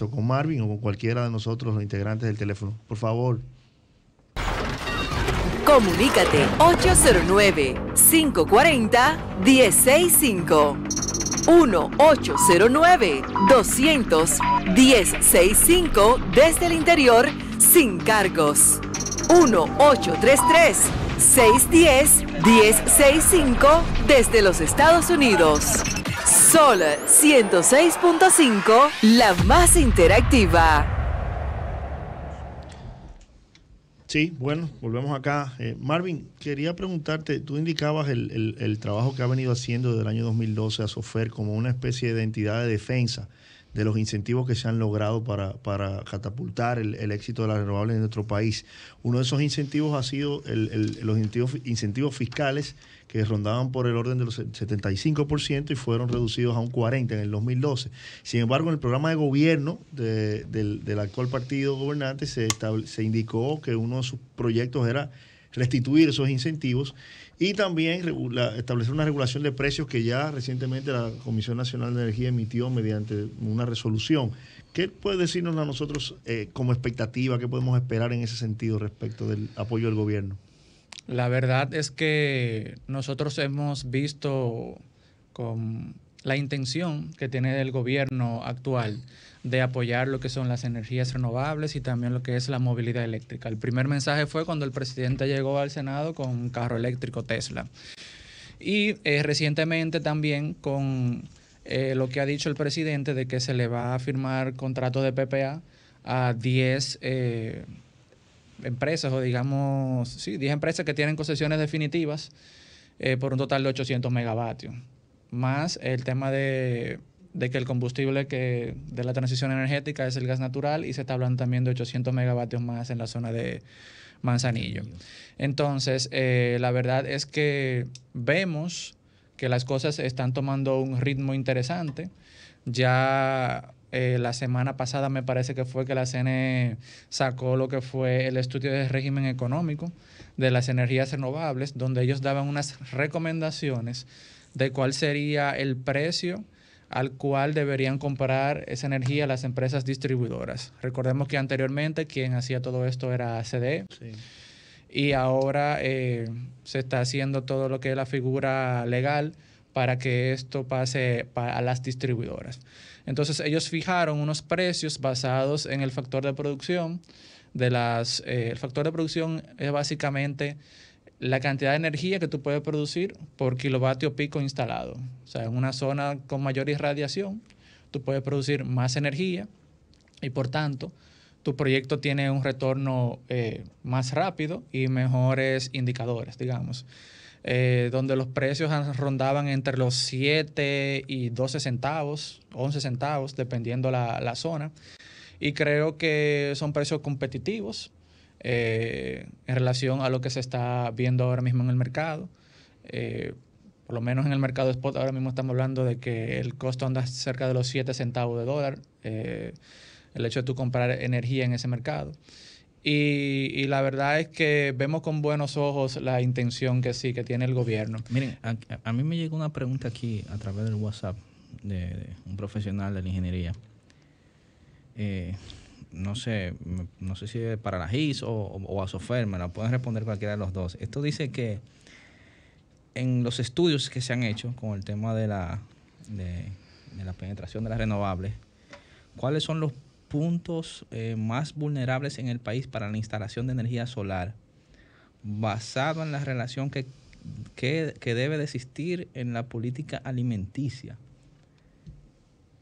o con Marvin o con cualquiera de nosotros los integrantes del teléfono. Por favor. Comunícate 809-540-1065. 1-809-200-1065 desde el interior sin cargos. 1-833-610-1065 desde los Estados Unidos. Sol 106.5, la más interactiva. Sí, bueno, volvemos acá. Eh, Marvin, quería preguntarte, tú indicabas el, el, trabajo que ha venido haciendo desde el año 2012 a SOFER como una especie de entidad de defensa de los incentivos que se han logrado para, catapultar el, éxito de las renovables en nuestro país. Uno de esos incentivos ha sido el, los incentivos, incentivos fiscales que rondaban por el orden de los 75% y fueron reducidos a un 40% en el 2012. Sin embargo, en el programa de gobierno del, actual partido gobernante se, se indicó que uno de sus proyectos era restituir esos incentivos y también establecer una regulación de precios que ya recientemente la Comisión Nacional de Energía emitió mediante una resolución. ¿Qué puede decirnos a nosotros eh, como expectativa? ¿Qué podemos esperar en ese sentido respecto del apoyo del gobierno? La verdad es que nosotros hemos visto con la intención que tiene el gobierno actual de apoyar lo que son las energías renovables y también lo que es la movilidad eléctrica. El primer mensaje fue cuando el presidente llegó al Senado con un carro eléctrico Tesla. Y eh, recientemente también con eh, lo que ha dicho el presidente de que se le va a firmar contrato de PPA a 10 eh, empresas o digamos, sí, 10 empresas que tienen concesiones definitivas por un total de 800 megavatios más el tema de, que el combustible de la transición energética es el gas natural y se está hablando también de 800 megavatios más en la zona de Manzanillo. Entonces, eh, la verdad es que vemos que las cosas están tomando un ritmo interesante. Ya eh, la semana pasada me parece que fue que la CNE sacó lo que fue el estudio de régimen económico de las energías renovables, donde ellos daban unas recomendaciones de cuál sería el precio al cual deberían comprar esa energía las empresas distribuidoras. Recordemos que anteriormente quien hacía todo esto era CD, y ahora eh, se está haciendo todo lo que es la figura legal para que esto pase a las distribuidoras. Entonces ellos fijaron unos precios basados en el factor de producción de las... Eh, el factor de producción es básicamente la cantidad de energía que tú puedes producir por kilovatio pico instalado. O sea, en una zona con mayor irradiación, tú puedes producir más energía y por tanto tu proyecto tiene un retorno eh, más rápido y mejores indicadores, digamos. Eh, donde los precios rondaban entre los 7 y 12 centavos, 11 centavos, dependiendo la, la zona. Y creo que son precios competitivos eh, en relación a lo que se está viendo ahora mismo en el mercado. Eh, por lo menos en el mercado spot ahora mismo estamos hablando de que el costo anda cerca de los 7 centavos de dólar, eh, el hecho de tú comprar energía en ese mercado. Y, la verdad es que vemos con buenos ojos la intención que sí, que tiene el gobierno. Miren, a, mí me llegó una pregunta aquí a través del WhatsApp de, de un profesional de la ingeniería. Eh, no sé, no sé si es para la GIS o, o a Sofer, me la pueden responder cualquiera de los dos. Esto dice que en los estudios que se han hecho con el tema de la, de, la penetración de las renovables, ¿cuáles son los puntos eh, más vulnerables en el país para la instalación de energía solar, basado en la relación que, que debe de existir en la política alimenticia?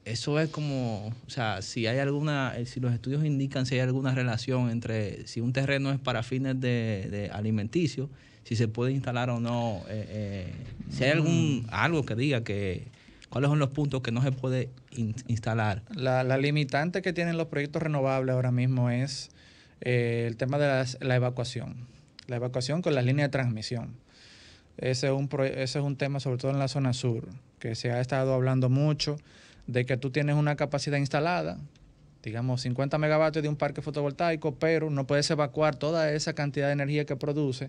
eso es como, o sea, si hay alguna, eh, si los estudios indican si hay alguna relación entre si un terreno es para fines de, alimenticio, si se puede instalar o no, eh, eh, si hay algún mm. algo que diga que cuáles son los puntos que no se puede instalar. La, limitante que tienen los proyectos renovables ahora mismo es el tema de la evacuación, la evacuación con las líneas de transmisión. Ese es, un, ese es un tema sobre todo en la zona sur, que se ha estado hablando mucho de que tú tienes una capacidad instalada, digamos 50 megavatios de un parque fotovoltaico, pero no puedes evacuar toda esa cantidad de energía que produce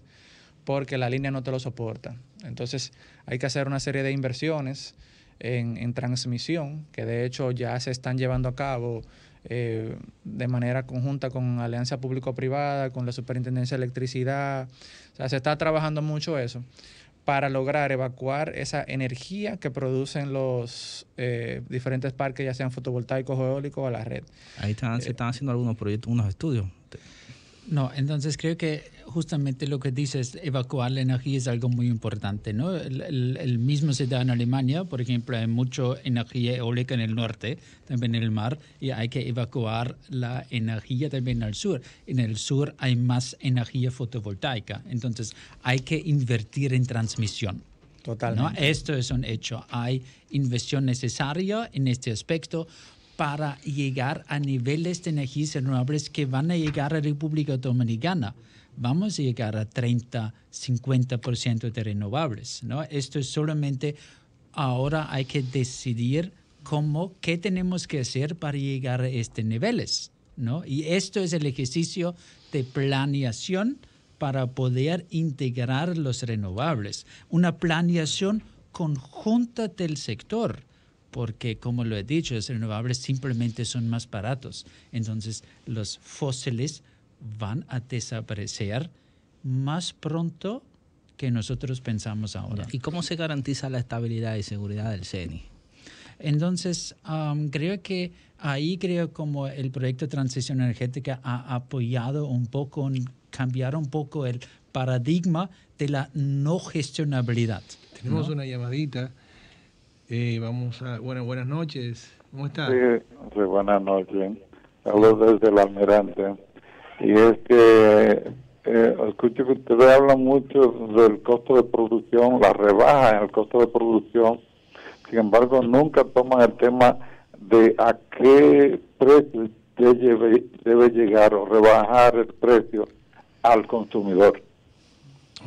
porque la línea no te lo soporta. Entonces hay que hacer una serie de inversiones en, transmisión, que de hecho ya se están llevando a cabo eh, de manera conjunta con Alianza Público-Privada, con la Superintendencia de Electricidad. O sea, se está trabajando mucho eso para lograr evacuar esa energía que producen los eh, diferentes parques, ya sean fotovoltaicos o eólicos, a la red. Ahí están, eh, se están haciendo algunos proyectos, unos estudios. No, entonces creo que justamente lo que dices, evacuar la energía es algo muy importante, ¿no? El, mismo se da en Alemania, por ejemplo, hay mucha energía eólica en el norte, también en el mar, y hay que evacuar la energía también al sur. En el sur hay más energía fotovoltaica, entonces hay que invertir en transmisión. Totalmente. ¿no? Esto es un hecho. Hay inversión necesaria en este aspecto para llegar a niveles de energías renovables que van a llegar a República Dominicana vamos a llegar a 30, 50% de renovables. ¿no? Esto es solamente ahora hay que decidir cómo, qué tenemos que hacer para llegar a estos niveles. ¿no? Y esto es el ejercicio de planeación para poder integrar los renovables. Una planeación conjunta del sector, porque como lo he dicho, los renovables simplemente son más baratos. Entonces, los fósiles van a desaparecer más pronto que nosotros pensamos ahora. ¿Y cómo se garantiza la estabilidad y seguridad del CENI? Entonces, creo que ahí creo como el proyecto de transición energética ha apoyado un poco, cambiar un poco el paradigma de la no gestionabilidad. Tenemos una llamadita. Eh, vamos a, bueno, buenas noches. ¿Cómo está? Sí, buenas noches. Hablo desde el almirante. Y este, que eh, escucho que ustedes hablan mucho del costo de producción, la rebaja en el costo de producción, sin embargo nunca toman el tema de a qué precio debe, llegar o rebajar el precio al consumidor.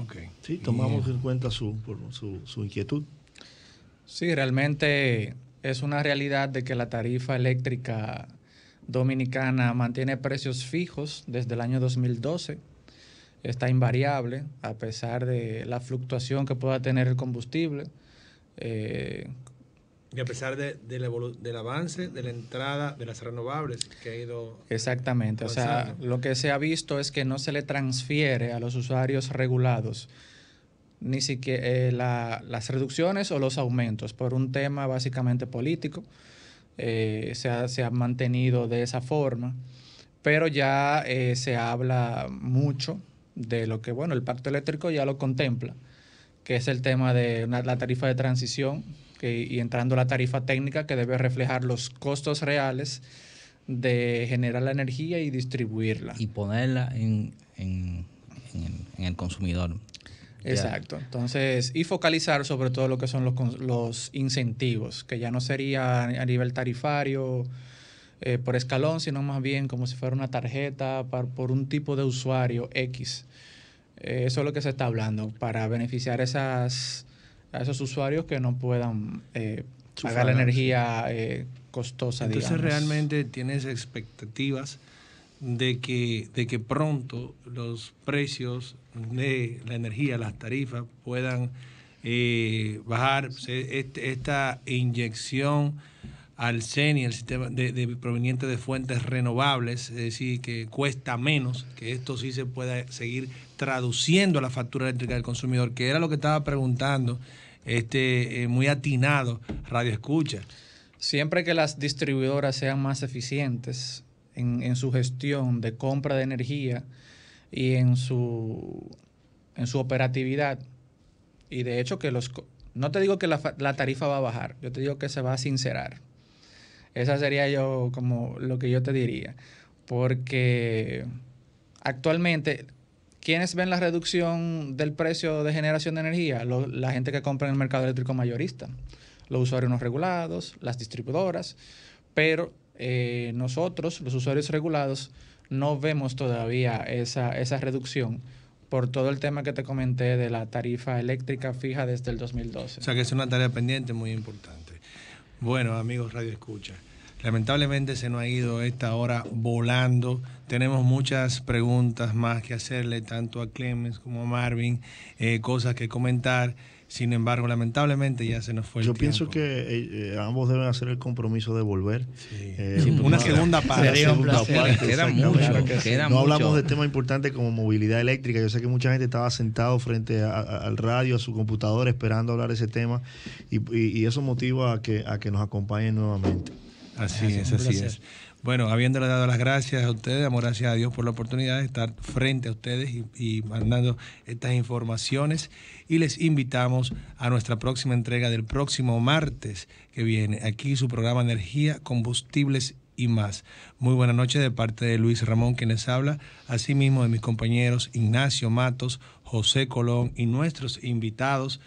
Ok. Sí, tomamos en cuenta su, su inquietud. Sí, realmente es una realidad de que la tarifa eléctrica Dominicana mantiene precios fijos desde el año 2012. Está invariable a pesar de la fluctuación que pueda tener el combustible. Eh, y a pesar del avance, de la entrada de las renovables que ha ido. Exactamente. O sea, lo que se ha visto es que no se le transfiere a los usuarios regulados ni siquiera eh, las reducciones o los aumentos por un tema básicamente político. Eh, se, ha, se, ha, mantenido de esa forma, pero ya eh, se habla mucho de lo que, bueno, el pacto eléctrico ya lo contempla, que es el tema de la tarifa de transición y entrando la tarifa técnica que debe reflejar los costos reales de generar la energía y distribuirla. Y ponerla en, en el consumidor. Exacto. Entonces, y focalizar sobre todo lo que son los, los incentivos, que ya no sería a nivel tarifario eh, por escalón, sino más bien como si fuera una tarjeta por un tipo de usuario X. Eh, eso es lo que se está hablando, para beneficiar esas, a esos usuarios que no puedan eh, pagar la energía eh, costosa. Entonces, realmente tienes expectativas de que, pronto los precios de la energía, las tarifas puedan eh, bajar. Este, esta inyección al CENI, el sistema proveniente de fuentes renovables, es decir, que cuesta menos, que esto sí se pueda seguir traduciendo a la factura eléctrica del consumidor, que era lo que estaba preguntando este eh, muy atinado Radio Escucha. Siempre que las distribuidoras sean más eficientes, en, su gestión de compra de energía y en su, en su operatividad. Y de hecho que los... No te digo que la, tarifa va a bajar, yo te digo que se va a sincerar. Esa sería yo como lo que yo te diría. Porque actualmente, ¿quiénes ven la reducción del precio de generación de energía? la gente que compra en el mercado eléctrico mayorista, los usuarios no regulados, las distribuidoras, pero eh, nosotros, los usuarios regulados, no vemos todavía esa, esa reducción por todo el tema que te comenté de la tarifa eléctrica fija desde el 2012. O sea que es una tarea pendiente muy importante. Bueno, amigos Radio Escucha. Lamentablemente se nos ha ido esta hora volando. Tenemos muchas preguntas más que hacerle, tanto a Clemens como a Marvin, eh, cosas que comentar. Sin embargo, lamentablemente ya se nos fue. El Yo pienso que eh, eh, ambos deben hacer el compromiso de volver. una, segunda parte. No hablamos de temas importantes como movilidad eléctrica. Yo sé que mucha gente estaba sentado frente al radio, a su computadora, esperando hablar de ese tema. Y, eso motiva a que, a que nos acompañen nuevamente. Así es, así es. Bueno, habiéndole dado las gracias a ustedes, amor, gracias a Dios por la oportunidad de estar frente a ustedes y, mandando estas informaciones. Y les invitamos a nuestra próxima entrega del próximo martes que viene. Aquí su programa Energía, Combustibles y más. Muy buenas noches de parte de Luis Ramón, quien les habla, asimismo de mis compañeros Ignacio Matos, José Colón y nuestros invitados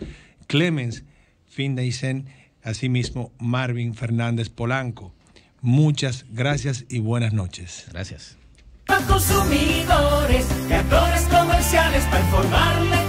Clemens Findeisen, asimismo Marvin Fernández Polanco. Muchas gracias y buenas noches. Gracias. Para consumidores, comerciales para informarles.